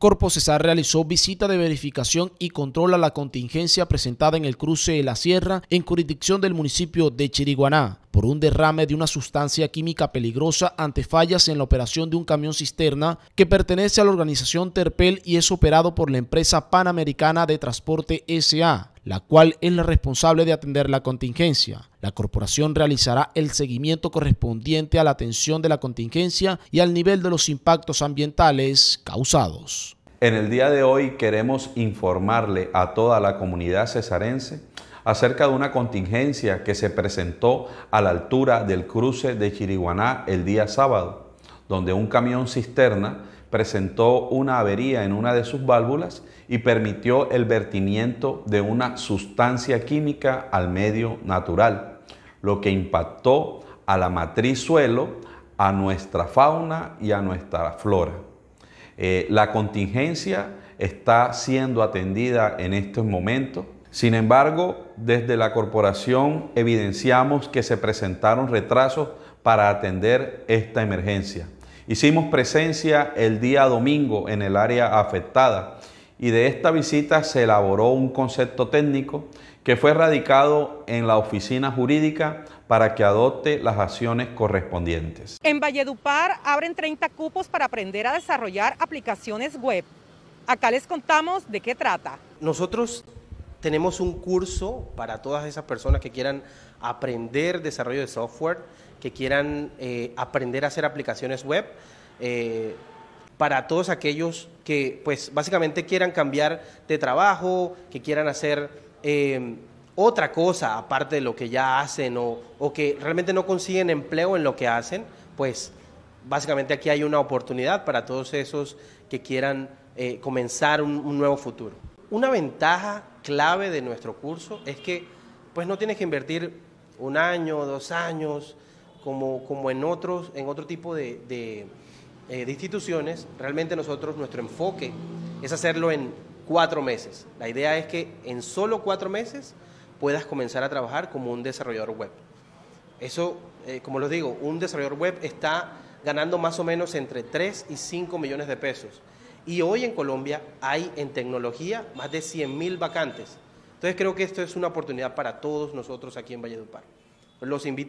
Corpo Cesar realizó visita de verificación y controla la contingencia presentada en el cruce de la Sierra en jurisdicción del municipio de Chiriguaná por un derrame de una sustancia química peligrosa ante fallas en la operación de un camión cisterna que pertenece a la organización Terpel y es operado por la empresa panamericana de transporte SA, la cual es la responsable de atender la contingencia. La corporación realizará el seguimiento correspondiente a la atención de la contingencia y al nivel de los impactos ambientales causados. En el día de hoy queremos informarle a toda la comunidad cesarense acerca de una contingencia que se presentó a la altura del cruce de Chiriguaná el día sábado, donde un camión cisterna presentó una avería en una de sus válvulas y permitió el vertimiento de una sustancia química al medio natural, lo que impactó a la matriz suelo, a nuestra fauna y a nuestra flora. Eh, la contingencia está siendo atendida en estos momentos sin embargo, desde la corporación evidenciamos que se presentaron retrasos para atender esta emergencia. Hicimos presencia el día domingo en el área afectada y de esta visita se elaboró un concepto técnico que fue radicado en la oficina jurídica para que adopte las acciones correspondientes. En Valledupar abren 30 cupos para aprender a desarrollar aplicaciones web. Acá les contamos de qué trata. Nosotros tenemos un curso para todas esas personas que quieran aprender desarrollo de software, que quieran eh, aprender a hacer aplicaciones web, eh, para todos aquellos que, pues, básicamente quieran cambiar de trabajo, que quieran hacer eh, otra cosa aparte de lo que ya hacen o, que realmente no consiguen empleo en lo que hacen, pues, básicamente aquí hay una oportunidad para todos esos que quieran comenzar un nuevo futuro. Una ventaja clave de nuestro curso es que pues no tienes que invertir un año, dos años, como, como en, otros, en otro tipo eh, de, instituciones. Realmente nosotros, nuestro enfoque es hacerlo en cuatro meses. La idea es que en solo cuatro meses puedas comenzar a trabajar como un desarrollador web. Eso, eh, como les digo, un desarrollador web está ganando más o menos entre 3 y 5 millones de pesos. Y hoy en Colombia hay en tecnología más de 100.000 vacantes. Entonces creo que esto es una oportunidad para todos nosotros aquí en Valledupar. Los invito